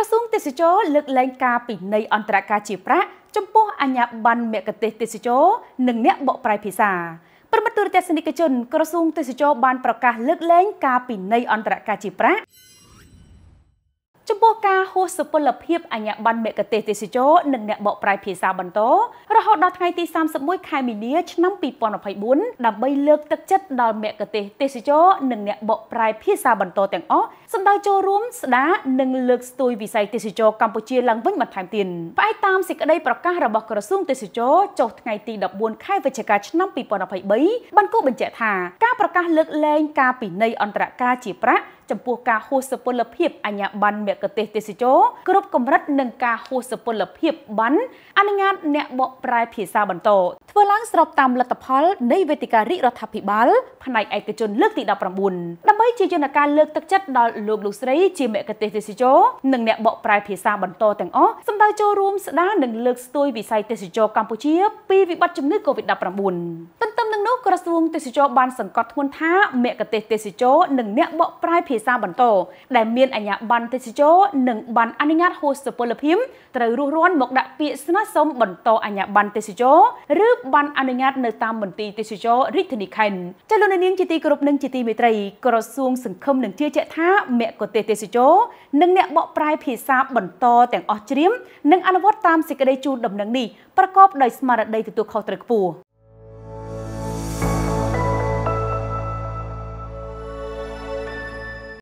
ក្រសួងទេសចរលើកលែងការពិន័យអន្តរការជាប្រាក់ចំពោះអាជ្ញាប័ណ្ណមគ្គទេសទេសចរនិងអ្នកបកប្រែភាសាប្រមិត្តទូរទស្សនិកជន ក្រសួងទេសចរបានប្រកាសលើកលែងការពិន័យអន្តរការជាប្រាក់ចំពោះការហួសសុពលភាពអញ្ញាប័ណ្ណមគ្គទេសទេសចរនិងអ្នកបកប្រែភាសាបន្តរហូតដល់ថ្ងៃទី31ខែមីនាឆ្នាំ2024ដើម្បីលើកទឹកចិត្តដល់មគ្គទេសទេសចរនិងអ្នកបកប្រែភាសាបន្តទាំងអស់សម្ដៅចូលរួមស្ដារនិងលើកស្ទួយវិស័យទេសចរកម្ពុជាឡើងវិញបន្ថែមទៀតផ្អែកតាមសេចក្តីប្រកាសរបស់ក្រសួងទេសចរចុះថ្ងៃទី14ខែវិច្ឆិកាឆ្នាំ2023បានគូបញ្ជាក់ថាការប្រកាសលើកលែងការពិន័យអន្តរការជាប្រាក់ចំពោះការហួសសុពលភាពអញ្ញាប័ណ្ណមគ្គទេសទេសចរគ្រប់កម្រិតនិងការហួសសុពលភាពប័ណ្ណអនុញ្ញាតអ្នកបកប្រែភាសាបន្ត ធ្វើឡើងស្របតាមលទ្ធផលនៃវេទិការាជរដ្ឋាភិបាលផ្នែកឯកជនលើកទី19ដើម្បីជាយន្តការលើកទឹកចិត្តដល់លោកលោកស្រីជាមគ្គទេសទេសចរនិងអ្នកបកប្រែភាសាបន្តទាំងអស់សម្ដៅចូលរួមស្ដារនិងលើកស្ទួយវិស័យទេសចរកម្ពុជាពីវិបត្តិជំងឺ Covid-19 នោះក្រសួងទេសចរបានសង្កត់ធ្ងន់ថាមគ្គទេសទេសចរនិងអ្នកបកប្រែ ភាសាបន្តដែលមានអាជ្ញាប័ណ្ណទេសចរនិងប័ណ្ណអនុញ្ញាតហួសសុពលភាពត្រូវរុះរាន់មកដាក់ពាក្យស្នើសុំបន្តអាជ្ញាប័ណ្ណទេសចរឬប័ណ្ណអនុញ្ញាត នៅតាមមន្ទីរទេសចររាជធានីខេត្តចលនានាងជាទីគោរពនិងជាទីមេត្រីក្រសួងសង្គមនិងជឿជាក់ថាមគ្គទេសទេសចរនិងអ្នកបកប្រែភាសាបន្តទាំងអស់ជ្រាមនិងអនុវត្តតាមសេចក្តីជូនដំណឹងនេះប្រកបដោយស្មារតីទទួលខុសត្រូវខ្ពស់